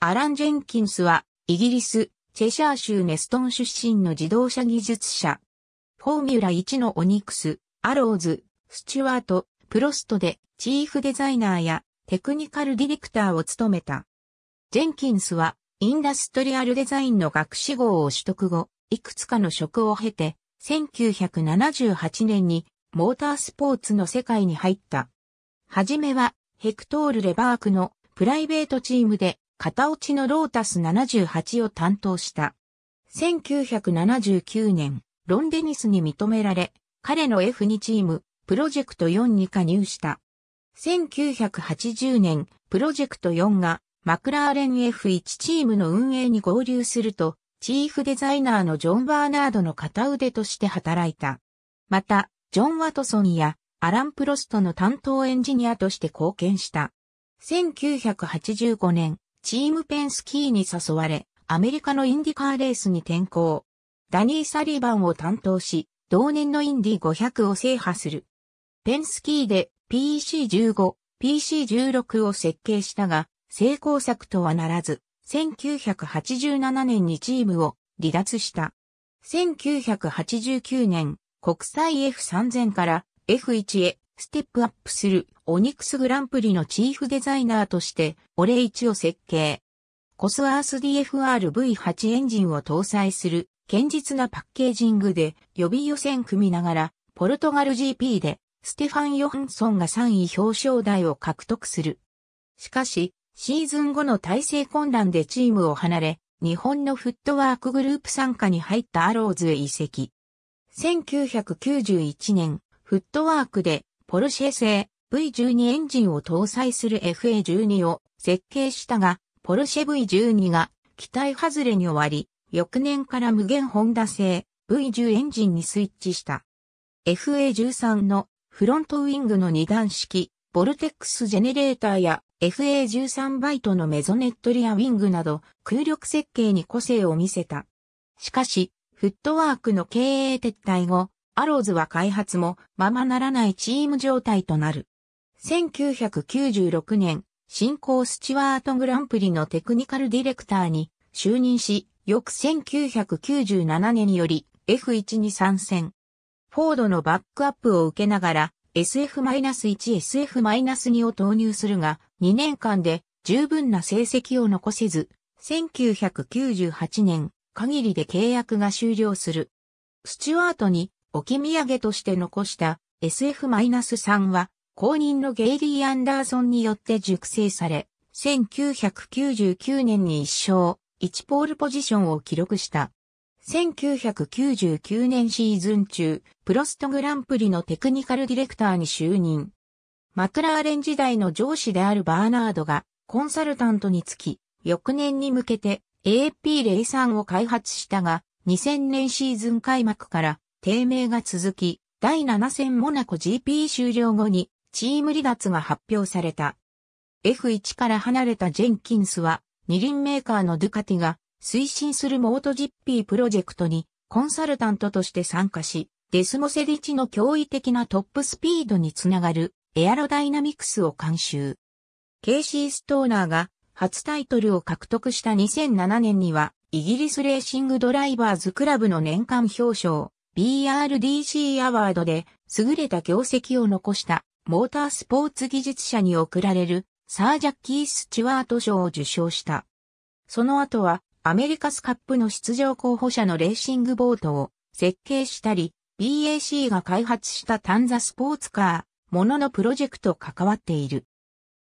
アラン・ジェンキンスは、イギリス、チェシャー州ネストン出身の自動車技術者。フォーミュラ1のオニクス、アローズ、スチュワート、プロストでチーフデザイナーやテクニカルディレクターを務めた。ジェンキンスは、インダストリアルデザインの学士号を取得後、いくつかの職を経て、1978年にモータースポーツの世界に入った。はじめは、ヘクトール・レバークのプライベートチームで片落ちのロータス78を担当した。1979年、ロンデニスに認められ、彼の F2 チーム、プロジェクト4に加入した。1980年、プロジェクト4がマクラーレン F1 チームの運営に合流すると、チーフデザイナーのジョン・バーナードの片腕として働いた。また、ジョン・ワトソンやアラン・プロストの担当エンジニアとして貢献した。1985年、チームペンスキーに誘われ、アメリカのインディカーレースに転向。ダニー・サリバンを担当し、同年のインディ500を制覇する。ペンスキーで PC15、PC16 を設計したが、成功策とはならず、1987年にチームを離脱した。1989年、国際 F3000 から F1 へステップアップするオニクスグランプリのチーフデザイナーとしてオレイチを設計。コスアース DFR-V8 エンジンを搭載する堅実なパッケージングで予備予選組みながらポルトガル GP でステファン・ヨハンソンが3位表彰台を獲得する。しかし、シーズン後の体制混乱でチームを離れ、日本のフットワークグループ参加に入ったアローズへ移籍。1991年、フットワークでポルシェ製 V12 エンジンを搭載する FA12 を設計したが、ポルシェ V12 が機体外れに終わり、翌年から無限ホンダ製 V10 エンジンにスイッチした。FA13 のフロントウィングの二段式、ボルテックスジェネレーターや FA13 バイトのメゾネットリアウィングなど空力設計に個性を見せた。しかし、フットワークの経営撤退後、アローズは開発もままならないチーム状態となる。1996年、新興スチュワートグランプリのテクニカルディレクターに就任し、翌1997年により F1 に参戦。フォードのバックアップを受けながら SF-1、SF-2 を投入するが、2年間で十分な成績を残せず、1998年限りで契約が終了する。スチュワートに置き土産として残した SF-3 は公認のゲイリー・アンダーソンによって熟成され、1999年に1勝、1ポールポジションを記録した。1999年シーズン中、プロストグランプリのテクニカルディレクターに就任。マクラーレン時代の上司であるバーナードがコンサルタントにつき、翌年に向けて a p 0 3を開発したが、2000年シーズン開幕から低迷が続き、第7戦モナコ GP 終了後にチーム離脱が発表された。F1 から離れたジェンキンスは、二輪メーカーのドゥカティが推進するモートジッピープロジェクトにコンサルタントとして参加し、デスモセディチの驚異的なトップスピードにつながるエアロダイナミクスを監修。ケイシー・ストーナーが初タイトルを獲得した2007年には、イギリスレーシングドライバーズクラブの年間表彰、BRDC アワードで優れた業績を残した。モータースポーツ技術者に贈られるサージャッキー・スチュワート賞を受賞した。その後はアメリカスカップの出場候補者のレーシングボートを設計したり、BAC が開発したタンザスポーツカー、もののプロジェクト関わっている。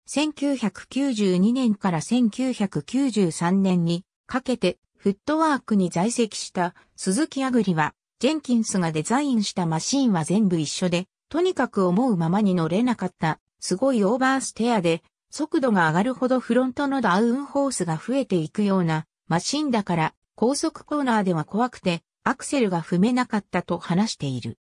1992年から1993年にかけてフットワークに在籍した鈴木アグリは、ジェンキンスがデザインしたマシンは全部一緒で、とにかく思うままに乗れなかった、すごいオーバーステアで、速度が上がるほどフロントのダウンホースが増えていくようなマシンだから、高速コーナーでは怖くて、アクセルが踏めなかったと話している。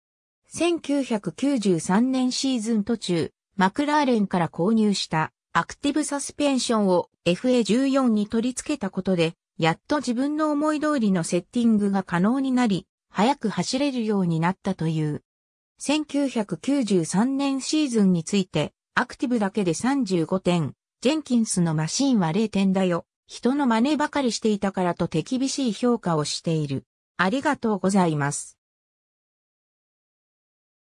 1993年シーズン途中、マクラーレンから購入したアクティブサスペンションを FA14 に取り付けたことで、やっと自分の思い通りのセッティングが可能になり、早く走れるようになったという。1993年シーズンについて、アクティブだけで35点、ジェンキンスのマシーンは0点だよ、人の真似ばかりしていたからと手厳しい評価をしている。ありがとうございます。